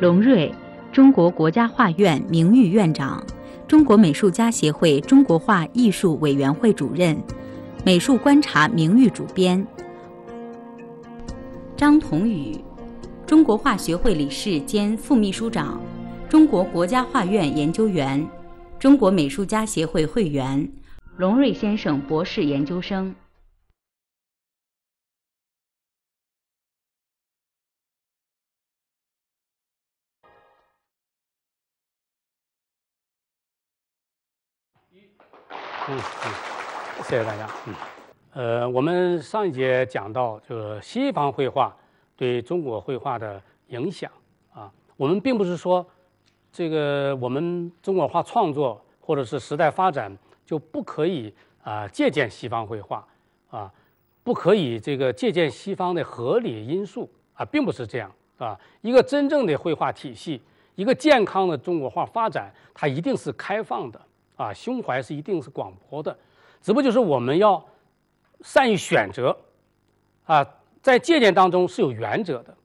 龙瑞，中国国家画院名誉院长，中国美术家协会中国画艺术委员会主任，美术观察名誉主编。张同宇，中国画学会理事兼副秘书长，中国国家画院研究员，中国美术家协会会员。龙瑞先生，博士研究生。嗯嗯，谢谢大家。嗯，呃，我们上一节讲到就是西方绘画对中国绘画的影响啊。我们并不是说这个我们中国画创作或者是时代发展就不可以啊借鉴西方绘画啊，不可以这个借鉴西方的合理因素啊，并不是这样啊。一个真正的绘画体系，一个健康的中国画发展，它一定是开放的。啊，胸怀是一定是广博的，只不过就是我们要善于选择，啊，在借鉴当中是有原则的，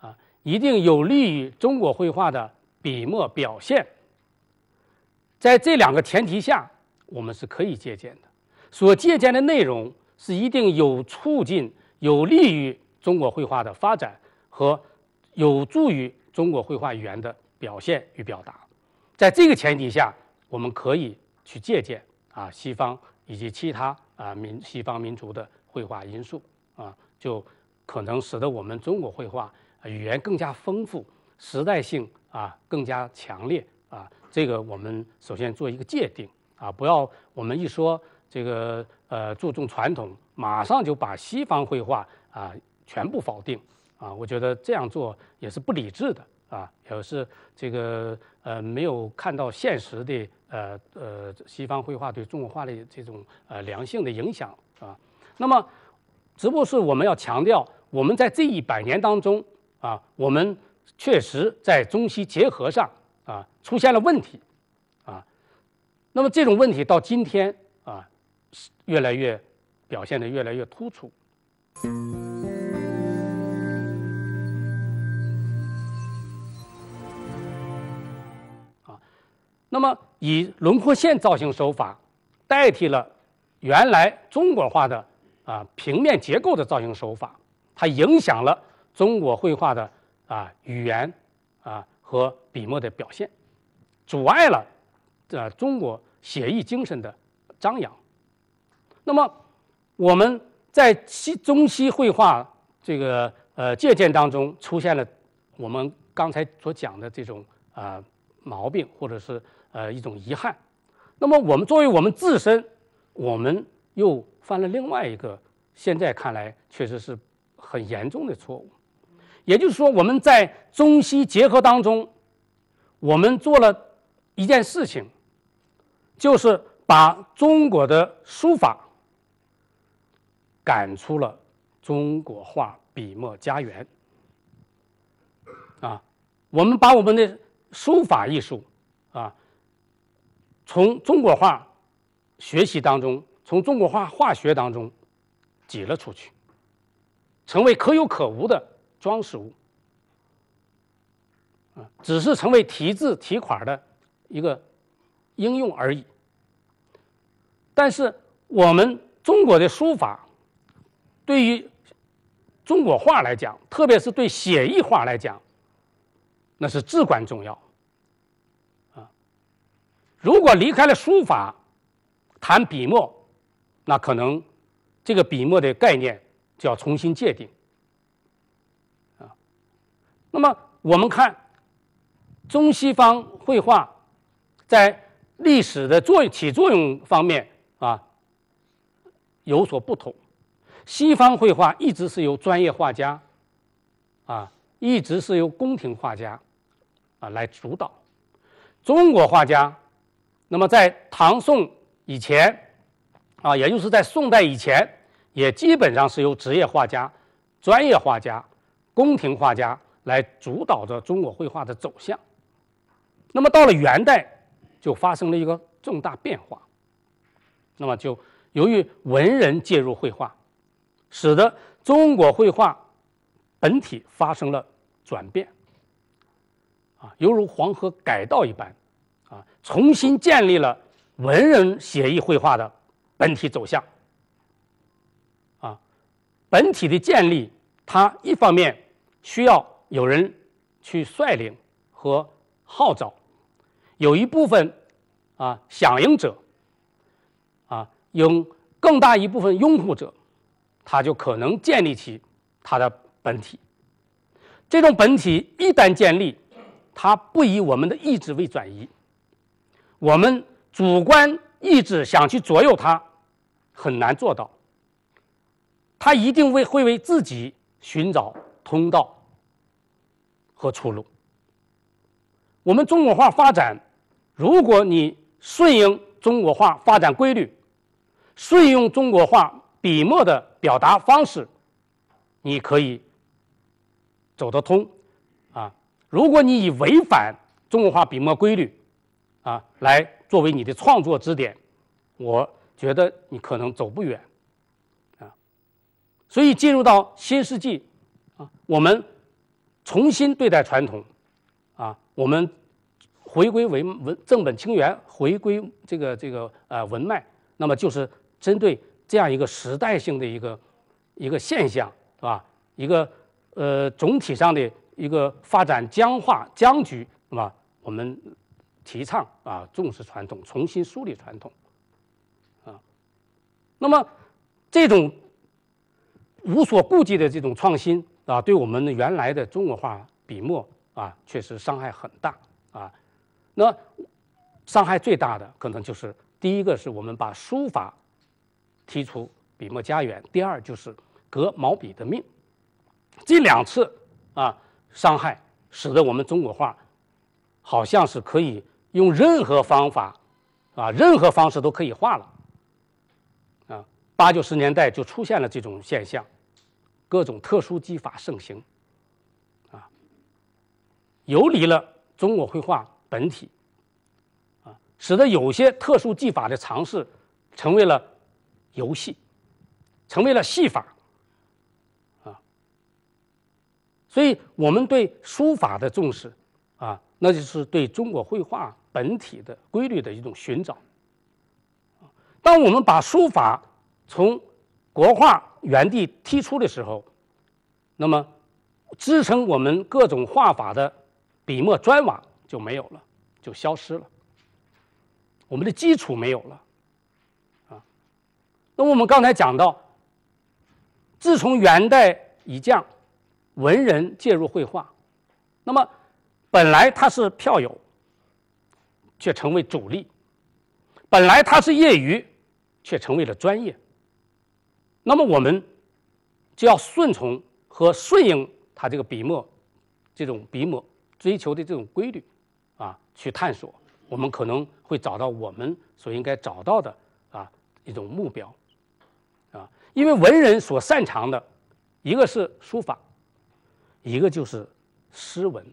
啊，一定有利于中国绘画的笔墨表现，在这两个前提下，我们是可以借鉴的，所借鉴的内容是一定有促进、有利于中国绘画的发展和有助于中国绘画语言的表现与表达，在这个前提下。我们可以去借鉴啊，西方以及其他啊民西方民族的绘画因素啊，就可能使得我们中国绘画语言更加丰富，时代性啊更加强烈啊。这个我们首先做一个界定啊，不要我们一说这个呃注重传统，马上就把西方绘画啊全部否定啊。我觉得这样做也是不理智的。啊，表示这个呃，没有看到现实的呃呃，西方绘画对中国画的这种呃良性的影响啊。那么，只不过是我们要强调，我们在这一百年当中啊，我们确实在中西结合上啊出现了问题啊。那么这种问题到今天啊，越来越表现的越来越突出。那么，以轮廓线造型手法代替了原来中国画的啊平面结构的造型手法，它影响了中国绘画的啊语言啊和笔墨的表现，阻碍了这中国写意精神的张扬。那么我们在西中西绘画这个呃借鉴当中出现了我们刚才所讲的这种啊毛病，或者是。呃，一种遗憾。那么，我们作为我们自身，我们又犯了另外一个现在看来确实是很严重的错误。也就是说，我们在中西结合当中，我们做了一件事情，就是把中国的书法赶出了中国画笔墨家园。啊，我们把我们的书法艺术，啊。从中国画学习当中，从中国画化学当中挤了出去，成为可有可无的装饰物。啊，只是成为题字题款的一个应用而已。但是我们中国的书法，对于中国画来讲，特别是对写意画来讲，那是至关重要。如果离开了书法，谈笔墨，那可能这个笔墨的概念就要重新界定。啊，那么我们看中西方绘画在历史的作起作用方面啊有所不同。西方绘画一直是由专业画家啊，一直是由宫廷画家啊来主导。中国画家。那么，在唐宋以前，啊，也就是在宋代以前，也基本上是由职业画家、专业画家、宫廷画家来主导着中国绘画的走向。那么，到了元代，就发生了一个重大变化。那么，就由于文人介入绘画，使得中国绘画本体发生了转变，啊，犹如黄河改道一般。重新建立了文人写意绘画的本体走向。啊，本体的建立，它一方面需要有人去率领和号召，有一部分啊响应者，啊，有更大一部分拥护者，他就可能建立起他的本体。这种本体一旦建立，它不以我们的意志为转移。我们主观意志想去左右它，很难做到。他一定为会为自己寻找通道和出路。我们中国画发展，如果你顺应中国画发展规律，顺应中国画笔墨的表达方式，你可以走得通啊。如果你以违反中国画笔墨规律，啊，来作为你的创作支点，我觉得你可能走不远，啊，所以进入到新世纪，啊，我们重新对待传统，啊，我们回归文文正本清源，回归这个这个呃文脉，那么就是针对这样一个时代性的一个一个现象，是吧？一个呃总体上的一个发展僵化僵局，是吧？我们。提倡啊，重视传统，重新梳理传统，啊，那么这种无所顾忌的这种创新啊，对我们原来的中国画笔墨啊，确实伤害很大啊。那伤害最大的可能就是第一个是我们把书法提出笔墨家园，第二就是革毛笔的命。这两次啊伤害，使得我们中国画好像是可以。用任何方法，啊，任何方式都可以画了，啊，八九十年代就出现了这种现象，各种特殊技法盛行，啊，游离了中国绘画本体，啊，使得有些特殊技法的尝试成为了游戏，成为了戏法，啊，所以我们对书法的重视。啊，那就是对中国绘画本体的规律的一种寻找。当我们把书法从国画原地踢出的时候，那么支撑我们各种画法的笔墨砖瓦就没有了，就消失了。我们的基础没有了，啊。那我们刚才讲到，自从元代以降，文人介入绘画，那么。本来他是票友，却成为主力；本来他是业余，却成为了专业。那么我们就要顺从和顺应他这个笔墨，这种笔墨追求的这种规律，啊，去探索，我们可能会找到我们所应该找到的啊一种目标，啊，因为文人所擅长的，一个是书法，一个就是诗文。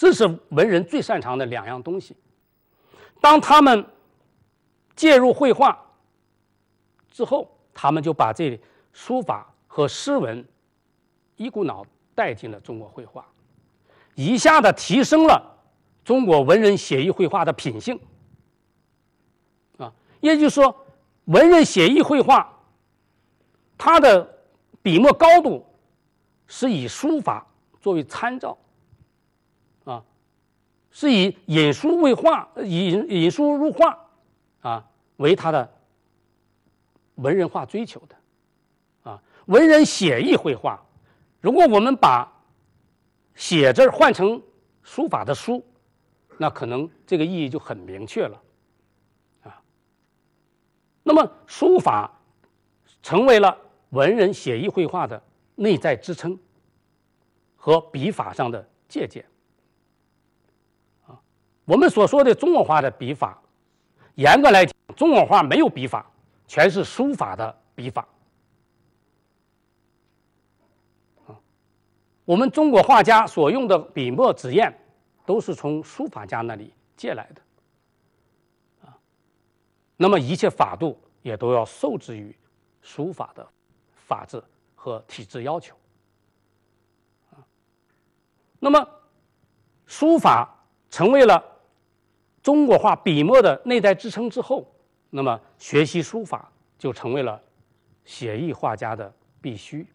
这是文人最擅长的两样东西。当他们介入绘画之后，他们就把这书法和诗文一股脑带进了中国绘画，一下子提升了中国文人写意绘画的品性。啊，也就是说，文人写意绘画它的笔墨高度是以书法作为参照。是以“引书为画，引引书入画”，啊，为他的文人画追求的，啊，文人写意绘画。如果我们把“写字”换成书法的“书”，那可能这个意义就很明确了，啊。那么，书法成为了文人写意绘画的内在支撑和笔法上的借鉴。我们所说的中国画的笔法，严格来讲，中国画没有笔法，全是书法的笔法。啊，我们中国画家所用的笔墨纸砚，都是从书法家那里借来的。啊，那么一切法度也都要受制于书法的法制和体制要求。啊，那么书法成为了。中国画笔墨的内在支撑之后，那么学习书法就成为了写意画家的必须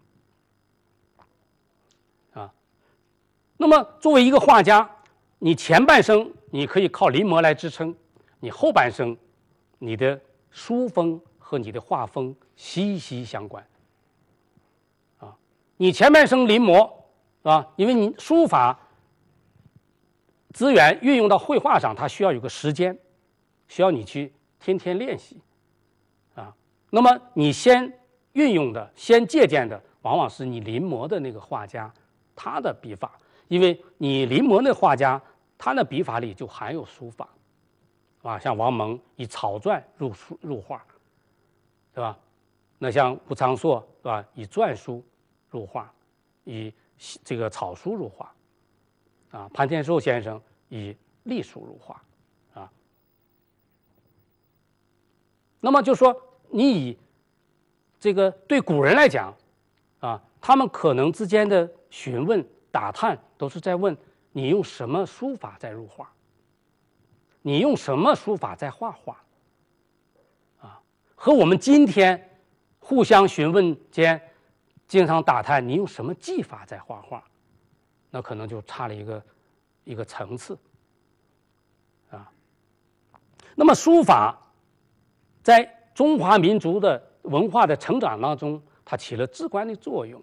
啊。那么作为一个画家，你前半生你可以靠临摹来支撑，你后半生，你的书风和你的画风息息相关啊。你前半生临摹啊，因为你书法。资源运用到绘画上，它需要有个时间，需要你去天天练习，啊，那么你先运用的、先借鉴的，往往是你临摹的那个画家他的笔法，因为你临摹那画家，他那笔法里就含有书法，啊，像王蒙以草篆入书入画，对吧？那像吴昌硕，对吧？以篆书入画，以这个草书入画。啊，潘天寿先生以隶书入画，啊，那么就说你以这个对古人来讲，啊，他们可能之间的询问打探都是在问你用什么书法在入画，你用什么书法在画画，啊，和我们今天互相询问间，经常打探你用什么技法在画画。那可能就差了一个一个层次，啊。那么书法在中华民族的文化的成长当中，它起了至关的作用，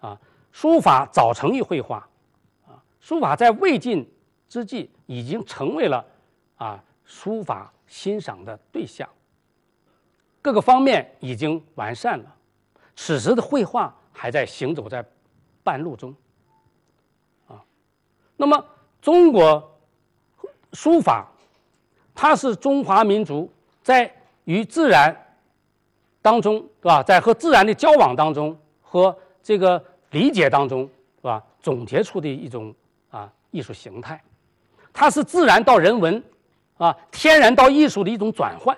啊。书法早成于绘画，啊，书法在魏晋之际已经成为了啊书法欣赏的对象，各个方面已经完善了。此时的绘画还在行走在半路中。那么，中国书法，它是中华民族在与自然当中，是吧？在和自然的交往当中和这个理解当中，是吧？总结出的一种啊艺术形态，它是自然到人文，啊，天然到艺术的一种转换。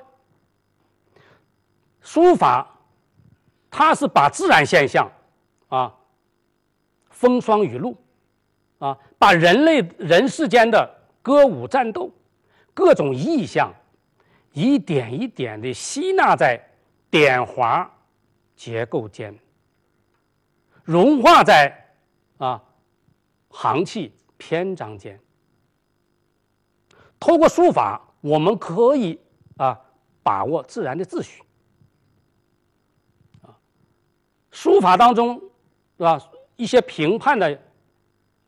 书法，它是把自然现象，啊，风霜雨露。啊，把人类人世间的歌舞、战斗、各种意象，一点一点的吸纳在点划结构间，融化在啊行气篇章间。通过书法，我们可以啊把握自然的秩序。啊，书法当中是吧一些评判的。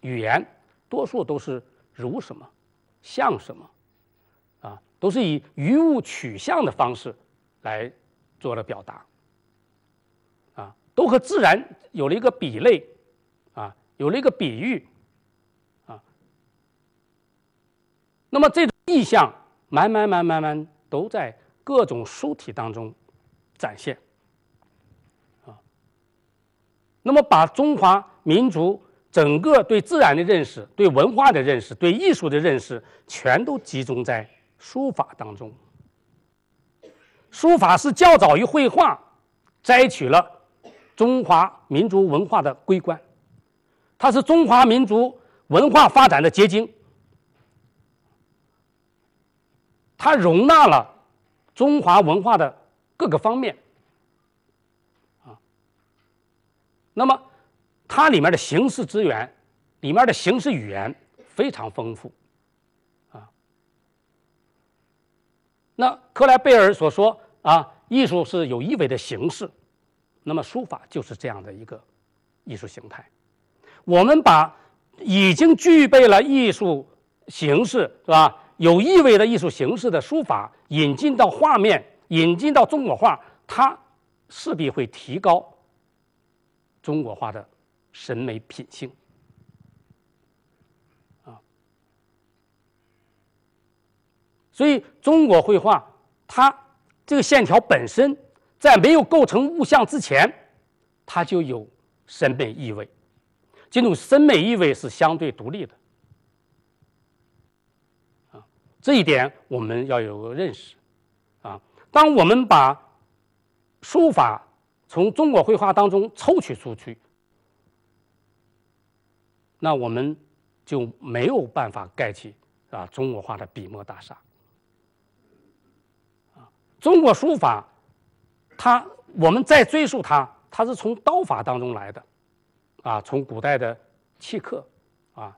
语言多数都是如什么，像什么，啊，都是以于物取象的方式来做了表达，啊，都和自然有了一个比类，啊，有了一个比喻，啊，那么这种意象，满满满满满，都在各种书体当中展现，啊，那么把中华民族。整个对自然的认识、对文化的认识、对艺术的认识，全都集中在书法当中。书法是较早于绘画，摘取了中华民族文化的桂冠，它是中华民族文化发展的结晶，它容纳了中华文化的各个方面，啊，那么。它里面的形式资源，里面的形式语言非常丰富，啊，那克莱贝尔所说啊，艺术是有意味的形式，那么书法就是这样的一个艺术形态。我们把已经具备了艺术形式是吧，有意味的艺术形式的书法引进到画面，引进到中国画，它势必会提高中国画的。审美品性，啊，所以中国绘画它这个线条本身在没有构成物象之前，它就有审美意味，这种审美意味是相对独立的，啊，这一点我们要有个认识，啊，当我们把书法从中国绘画当中抽取出去。那我们就没有办法盖起啊中国画的笔墨大厦。啊，中国书法，它我们再追溯它，它是从刀法当中来的，啊，从古代的契刻，啊，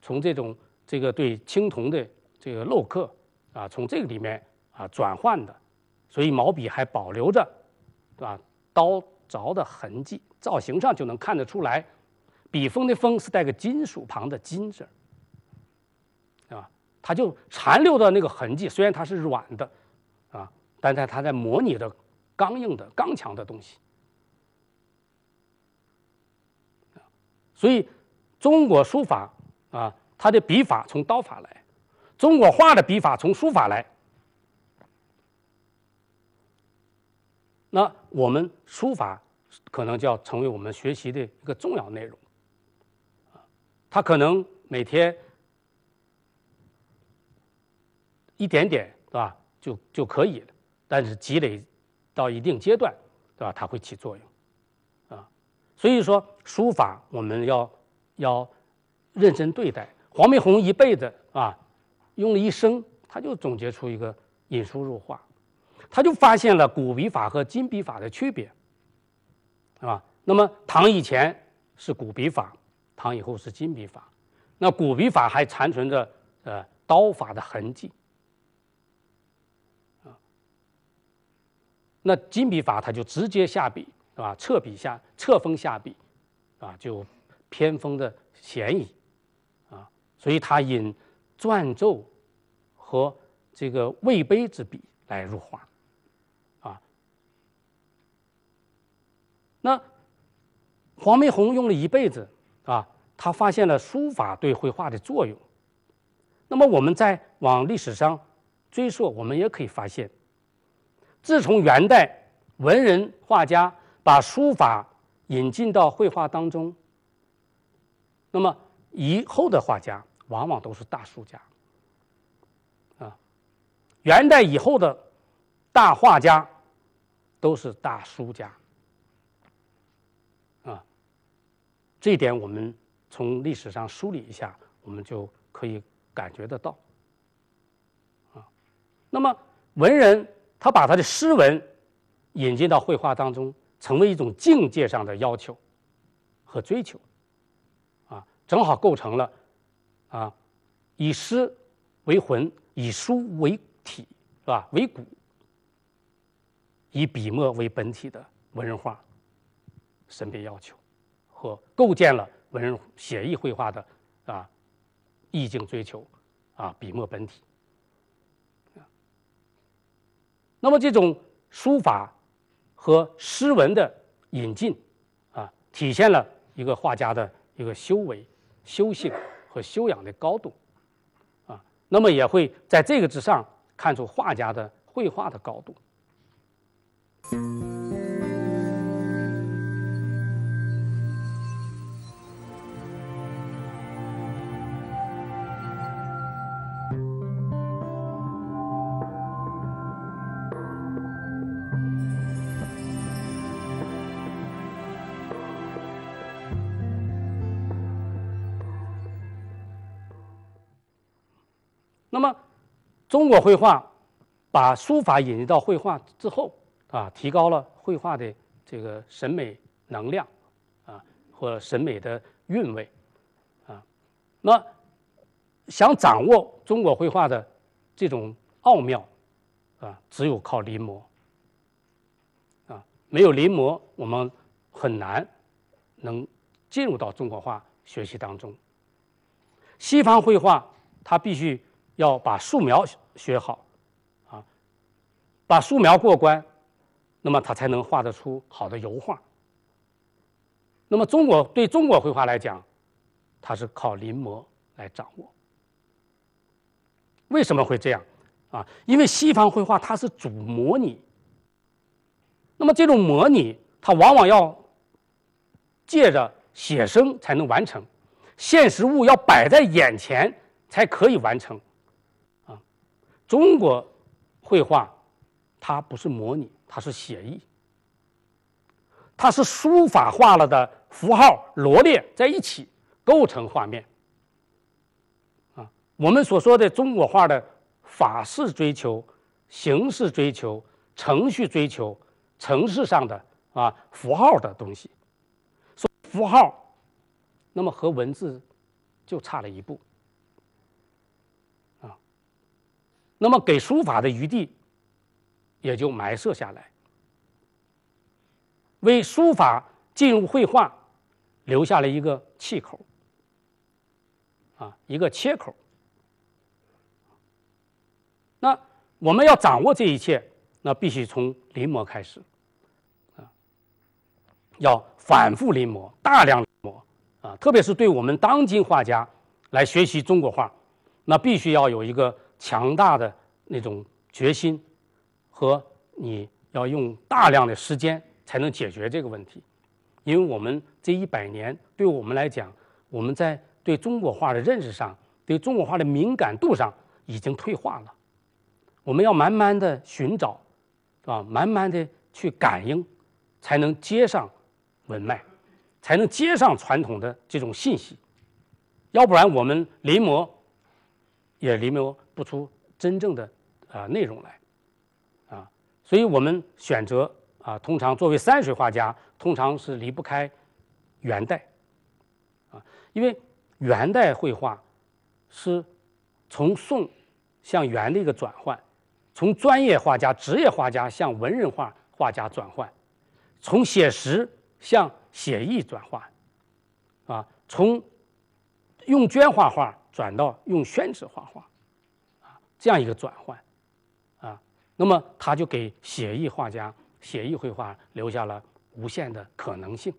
从这种这个对青铜的这个镂刻，啊，从这个里面啊转换的，所以毛笔还保留着，啊，刀凿的痕迹，造型上就能看得出来。笔锋的锋是带个金属旁的金字，啊，它就残留的那个痕迹，虽然它是软的，啊，但在它在模拟着刚硬的、刚强的东西。所以中国书法啊，它的笔法从刀法来；中国画的笔法从书法来。那我们书法可能就要成为我们学习的一个重要内容。他可能每天一点点，对吧？就就可以了，但是积累到一定阶段，对吧？他会起作用，啊！所以说书法我们要要认真对待。黄宾虹一辈子啊，用了一生，他就总结出一个“引书入画”，他就发现了古笔法和今笔法的区别，啊。那么唐以前是古笔法。唐以后是金笔法，那古笔法还残存着呃刀法的痕迹，啊，那金笔法它就直接下笔是吧？侧笔下，侧锋下笔，啊，就偏锋的嫌疑，啊，所以他引篆奏和这个魏碑之笔来入画，啊，那黄梅红用了一辈子。啊，他发现了书法对绘画的作用。那么，我们在往历史上追溯，我们也可以发现，自从元代文人画家把书法引进到绘画当中，那么以后的画家往往都是大书家。啊，元代以后的大画家都是大书家。这一点，我们从历史上梳理一下，我们就可以感觉得到。啊，那么文人他把他的诗文引进到绘画当中，成为一种境界上的要求和追求，啊，正好构成了啊，以诗为魂，以书为体，是吧？为骨，以笔墨为本体的文人画审美要求。和构建了文人写意绘画的啊意境追求，啊笔墨本体。那么这种书法和诗文的引进，啊，体现了一个画家的一个修为、修性和修养的高度，啊，那么也会在这个之上看出画家的绘画的高度。中国绘画把书法引入到绘画之后啊，提高了绘画的这个审美能量啊和审美的韵味啊。那想掌握中国绘画的这种奥妙啊，只有靠临摹啊。没有临摹，我们很难能进入到中国画学习当中。西方绘画它必须。要把素描学好，啊，把素描过关，那么他才能画得出好的油画。那么中国对中国绘画来讲，它是靠临摹来掌握。为什么会这样？啊，因为西方绘画它是主模拟，那么这种模拟，它往往要借着写生才能完成，现实物要摆在眼前才可以完成。中国绘画，它不是模拟，它是写意，它是书法化了的符号罗列在一起构成画面。啊，我们所说的中国画的法式追求、形式追求、程序追求、程式上的啊符号的东西，说符号，那么和文字就差了一步。那么给书法的余地，也就埋设下来，为书法进入绘画留下了一个气口啊，一个切口那我们要掌握这一切，那必须从临摹开始，啊，要反复临摹，大量临摹啊，特别是对我们当今画家来学习中国画，那必须要有一个。强大的那种决心，和你要用大量的时间才能解决这个问题，因为我们这一百年对我们来讲，我们在对中国画的认识上，对中国画的敏感度上已经退化了，我们要慢慢的寻找，啊，慢慢的去感应，才能接上文脉，才能接上传统的这种信息，要不然我们临摹。也离摹不出真正的啊内容来，啊，所以我们选择啊，通常作为山水画家，通常是离不开元代，啊，因为元代绘画是从宋向元的一个转换，从专业画家、职业画家向文人画画家转换，从写实向写意转换，啊，从用绢画画。转到用宣纸画画，啊，这样一个转换，啊，那么他就给写意画家、写意绘画留下了无限的可能性。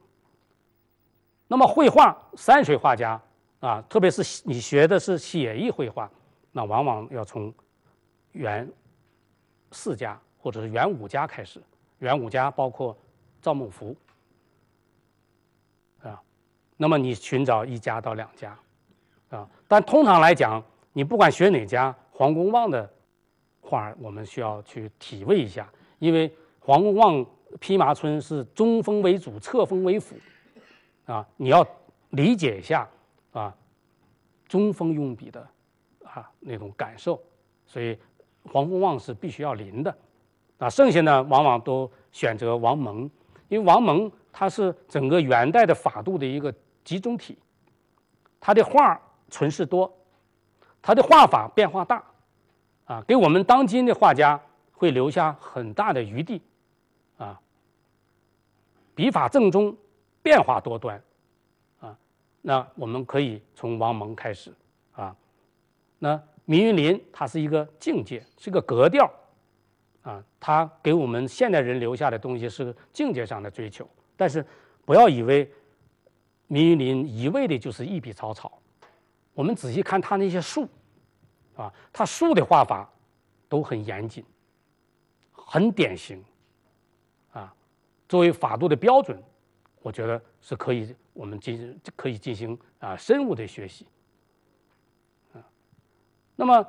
那么绘画山水画家啊，特别是你学的是写意绘画，那往往要从元四家或者是元五家开始，元五家包括赵孟頫啊，那么你寻找一家到两家。啊，但通常来讲，你不管学哪家，黄公望的画我们需要去体味一下，因为黄公望披麻皴是中锋为主，侧锋为辅，啊，你要理解一下啊，中锋用笔的啊那种感受，所以黄公望是必须要临的，啊，剩下呢往往都选择王蒙，因为王蒙他是整个元代的法度的一个集中体，他的画存世多，他的画法变化大，啊，给我们当今的画家会留下很大的余地，啊，笔法正宗，变化多端，啊，那我们可以从王蒙开始，啊，那明玉林它是一个境界，是个格调，啊，它给我们现代人留下的东西是境界上的追求，但是不要以为明玉林一味的就是一笔草草。我们仔细看他那些树，啊，他树的画法都很严谨，很典型，啊，作为法度的标准，我觉得是可以我们进可以进行啊深入的学习，啊，那么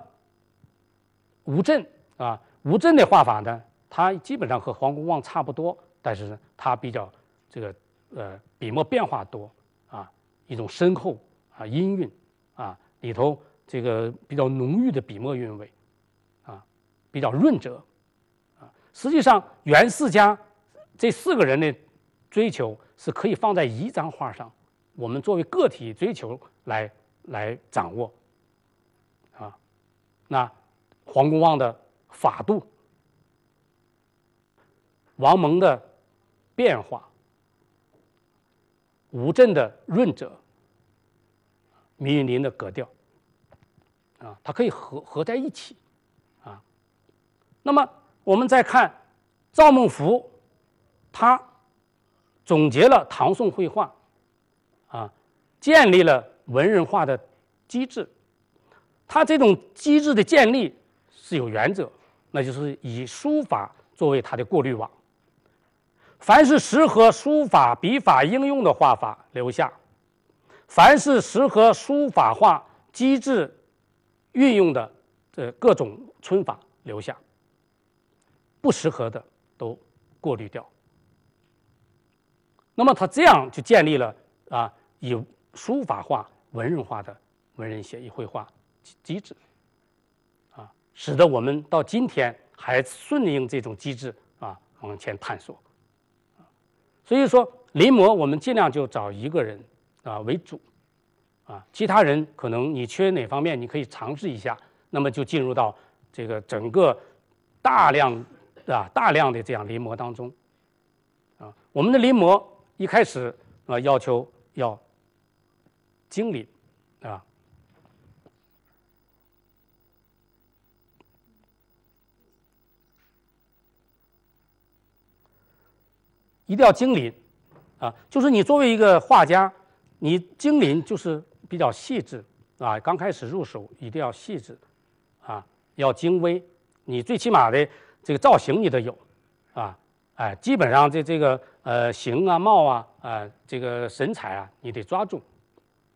吴镇啊，吴镇的画法呢，他基本上和黄公望差不多，但是他比较这个呃笔墨变化多啊，一种深厚啊音韵。啊，里头这个比较浓郁的笔墨韵味，啊，比较润泽，啊，实际上元四家这四个人的追求是可以放在一张画上，我们作为个体追求来来掌握，啊，那黄公望的法度，王蒙的变化，吴镇的润泽。米林的格调，啊，它可以合合在一起，啊，那么我们再看赵孟頫，他总结了唐宋绘画，啊，建立了文人画的机制，他这种机制的建立是有原则，那就是以书法作为他的过滤网，凡是适合书法笔法应用的画法留下。凡是适合书法化机制运用的，这各种皴法留下，不适合的都过滤掉。那么他这样就建立了啊，以书法化、文人化的文人写意绘画机制，啊，使得我们到今天还顺应这种机制啊往前探索。所以说，临摹我们尽量就找一个人。啊为主，啊，其他人可能你缺哪方面，你可以尝试一下。那么就进入到这个整个大量啊大量的这样临摹当中，啊，我们的临摹一开始啊要求要精临啊，一定要精临啊，就是你作为一个画家。你精灵就是比较细致啊，刚开始入手一定要细致啊，要精微。你最起码的这个造型你得有，啊，哎，基本上这这个呃形啊、貌啊、啊这个神采啊，你得抓住，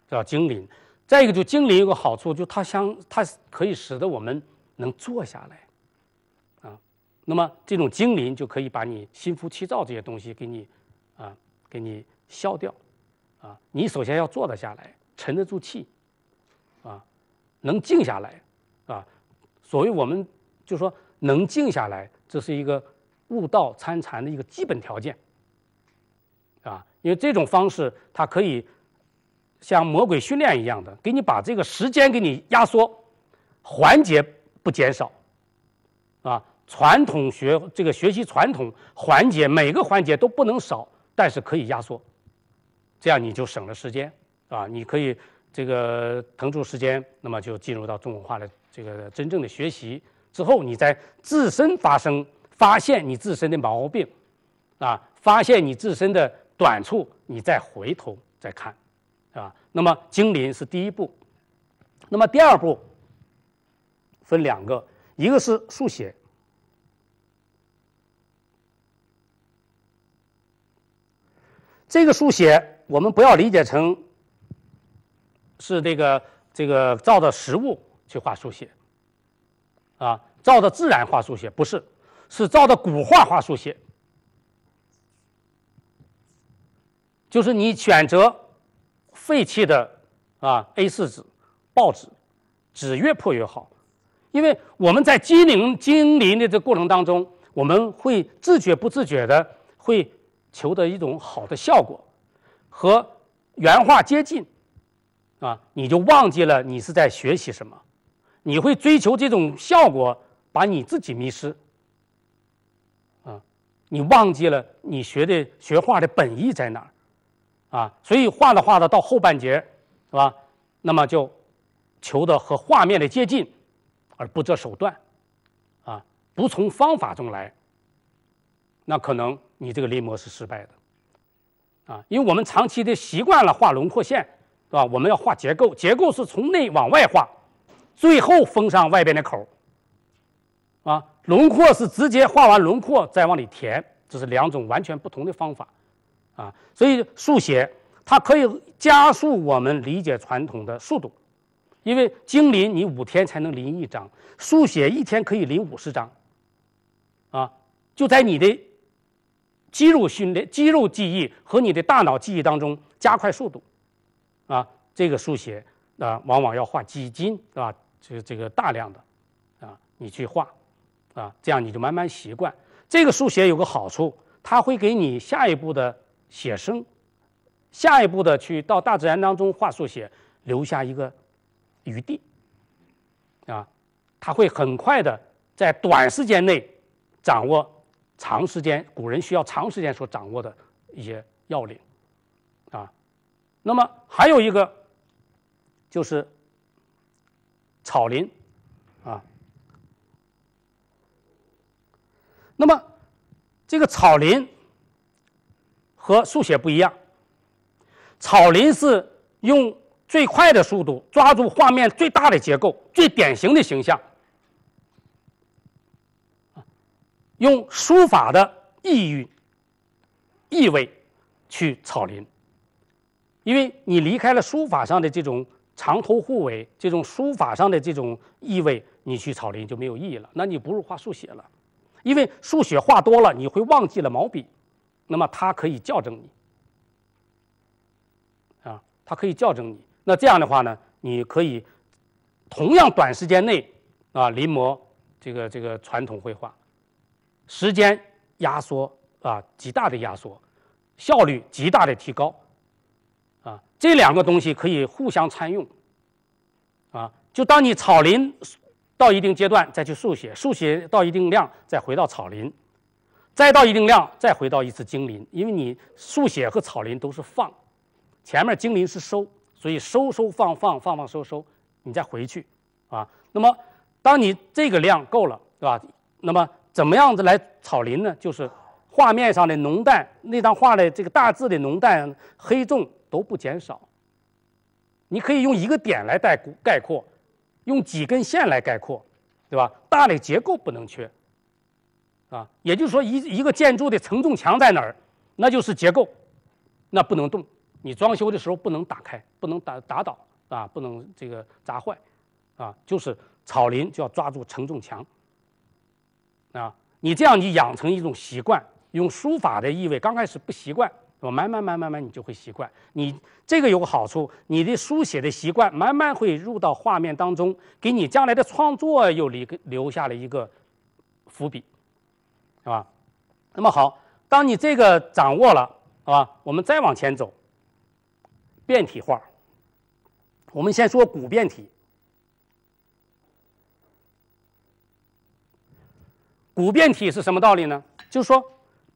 叫精灵。再一个，就精灵有个好处，就它相它可以使得我们能坐下来啊。那么这种精灵就可以把你心浮气躁这些东西给你啊给你消掉。啊，你首先要坐得下来，沉得住气，啊，能静下来，啊，所谓我们就说能静下来，这是一个悟道参禅的一个基本条件，啊，因为这种方式它可以像魔鬼训练一样的给你把这个时间给你压缩，环节不减少，啊，传统学这个学习传统环节每个环节都不能少，但是可以压缩。这样你就省了时间，啊，你可以这个腾出时间，那么就进入到中国化的这个真正的学习之后，你再自身发生发现你自身的毛病，啊，发现你自身的短处，你再回头再看，啊，那么精临是第一步，那么第二步分两个，一个是速写，这个速写。我们不要理解成是那个这个照着实物去画速写啊，照着自然画速写不是，是照着古画画速写。就是你选择废弃的啊 A 四纸、报纸，纸越破越好，因为我们在经营经营的这过程当中，我们会自觉不自觉的会求得一种好的效果。和原画接近啊，你就忘记了你是在学习什么，你会追求这种效果，把你自己迷失啊，你忘记了你学的学画的本意在哪儿啊，所以画着画着到后半截是吧？那么就求的和画面的接近而不择手段啊，不从方法中来，那可能你这个临摹是失败的。啊，因为我们长期的习惯了画轮廓线，是吧？我们要画结构，结构是从内往外画，最后封上外边的口。啊，轮廓是直接画完轮廓再往里填，这是两种完全不同的方法。啊，所以速写它可以加速我们理解传统的速度，因为精临你五天才能临一张，速写一天可以临五十张。啊，就在你的。肌肉训练、肌肉记忆和你的大脑记忆当中加快速度，啊，这个速写啊，往往要画几斤是吧？这个这个大量的啊，你去画啊，这样你就慢慢习惯。这个速写有个好处，它会给你下一步的写生，下一步的去到大自然当中画速写留下一个余地啊，它会很快的在短时间内掌握。长时间，古人需要长时间所掌握的一些要领啊。那么还有一个就是草林啊。那么这个草林和速写不一样，草林是用最快的速度抓住画面最大的结构、最典型的形象。用书法的意蕴、意味去草林，因为你离开了书法上的这种长头护尾、这种书法上的这种意味，你去草林就没有意义了。那你不如画速写了，因为速写画多了，你会忘记了毛笔，那么它可以校正你啊，它可以校正你。那这样的话呢，你可以同样短时间内啊临摹这个这个传统绘画。时间压缩啊，极大的压缩，效率极大的提高，啊，这两个东西可以互相参用，啊，就当你草林到一定阶段再去速写，速写到一定量再回到草林，再到一定量再回到一次精林，因为你速写和草林都是放，前面精林是收，所以收收放放放放收收，你再回去啊。那么，当你这个量够了，对吧？那么怎么样子来草林呢？就是画面上的浓淡，那张画的这个大致的浓淡、黑重都不减少。你可以用一个点来概概括，用几根线来概括，对吧？大的结构不能缺，啊，也就是说一一个建筑的承重墙在哪儿，那就是结构，那不能动。你装修的时候不能打开，不能打打倒啊，不能这个砸坏，啊，就是草林就要抓住承重墙。啊，你这样你养成一种习惯，用书法的意味，刚开始不习惯，慢慢、慢慢、慢你就会习惯。你这个有个好处，你的书写的习惯慢慢会入到画面当中，给你将来的创作又留留下了一个伏笔，是吧？那么好，当你这个掌握了，啊，我们再往前走，变体画，我们先说古变体。古变体是什么道理呢？就是说，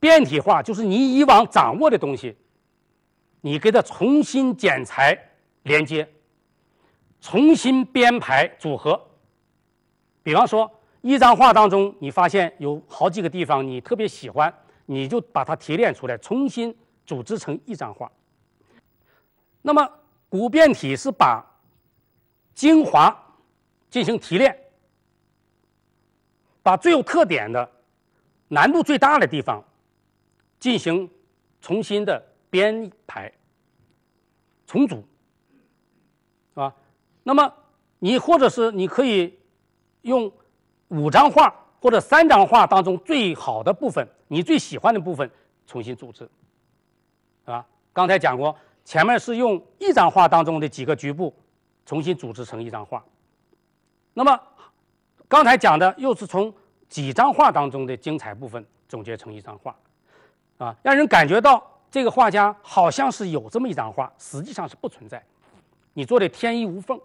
变体画就是你以往掌握的东西，你给它重新剪裁、连接，重新编排组合。比方说，一张画当中，你发现有好几个地方你特别喜欢，你就把它提炼出来，重新组织成一张画。那么，古变体是把精华进行提炼。把最有特点的、难度最大的地方进行重新的编排、重组，啊，那么你或者是你可以用五张画或者三张画当中最好的部分，你最喜欢的部分重新组织，啊，刚才讲过，前面是用一张画当中的几个局部重新组织成一张画，那么刚才讲的又是从。几张画当中的精彩部分总结成一张画，啊，让人感觉到这个画家好像是有这么一张画，实际上是不存在。你做的天衣无缝，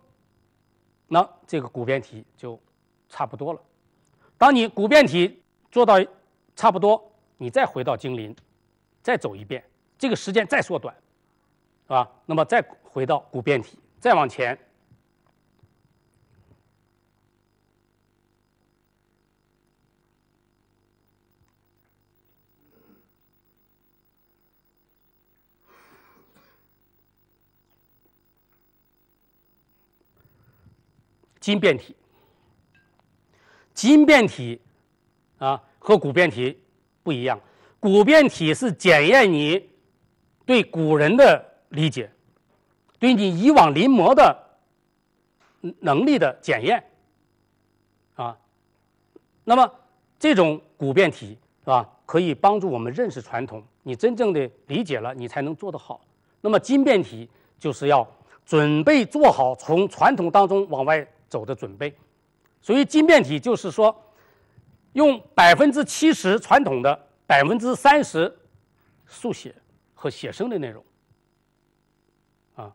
那这个古变体就差不多了。当你古变体做到差不多，你再回到精灵，再走一遍，这个时间再缩短，啊，那么再回到古变体，再往前。新变体，新变体啊和古变体不一样，古变体是检验你对古人的理解，对你以往临摹的能力的检验啊，那么这种古变体是吧，可以帮助我们认识传统，你真正的理解了，你才能做得好。那么新变体就是要准备做好，从传统当中往外。走的准备，所以金变体就是说，用百分之七十传统的，百分之三十速写和写生的内容，啊，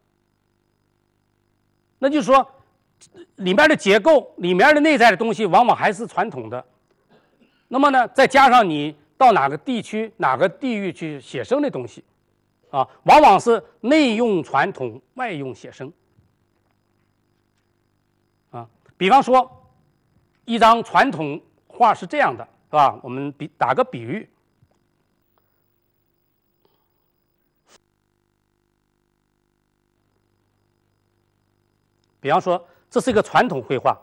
那就是说里面的结构，里面的内在的东西，往往还是传统的，那么呢，再加上你到哪个地区、哪个地域去写生的东西，啊，往往是内用传统，外用写生。比方说，一张传统画是这样的，是吧？我们比打个比喻，比方说，这是一个传统绘画。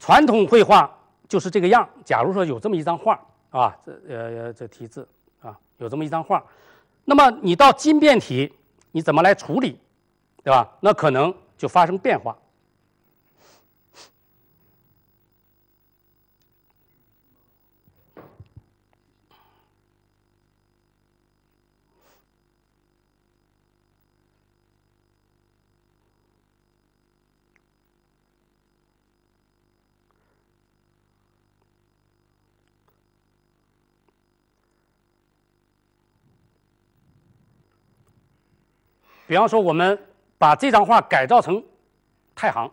传统绘画就是这个样。假如说有这么一张画，啊，这呃这题字啊，有这么一张画，那么你到金变体，你怎么来处理，对吧？那可能就发生变化。比方说，我们把这张画改造成太行。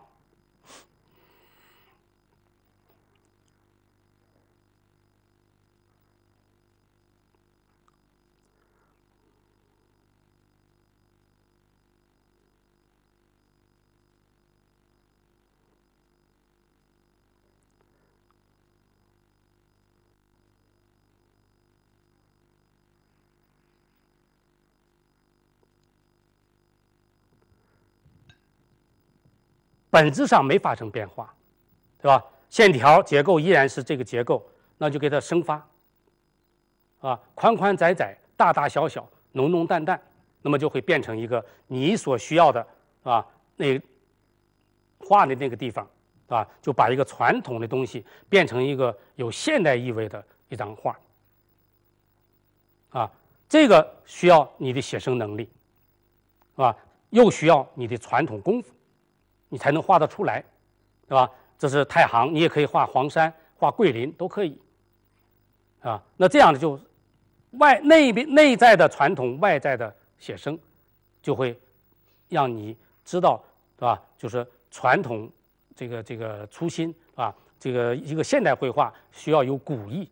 本质上没发生变化，是吧？线条结构依然是这个结构，那就给它生发，啊，宽宽窄窄、大大小小、浓浓淡淡，那么就会变成一个你所需要的，啊，那画的那个地方，啊，就把一个传统的东西变成一个有现代意味的一张画，啊，这个需要你的写生能力，啊，又需要你的传统功夫。你才能画得出来，对吧？这是太行，你也可以画黄山、画桂林，都可以，啊。那这样的就外内边内在的传统，外在的写生，就会让你知道，对吧？就是传统这个这个初心啊，这个一个现代绘画需要有古意，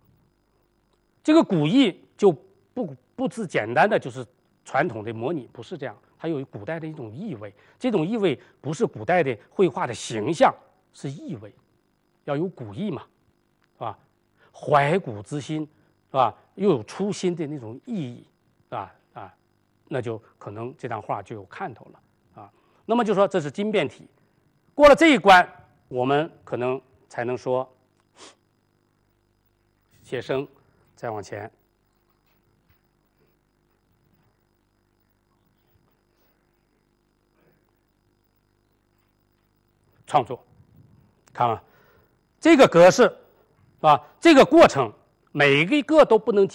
这个古意就不不只简单的就是传统的模拟，不是这样。还有古代的一种意味，这种意味不是古代的绘画的形象，是意味，要有古意嘛，是吧？怀古之心，是吧？又有初心的那种意义，是吧？啊，那就可能这张画就有看头了啊。那么就说这是金变体，过了这一关，我们可能才能说写生，再往前。创作，看啊，这个格式，啊，这个过程，每一个都不能。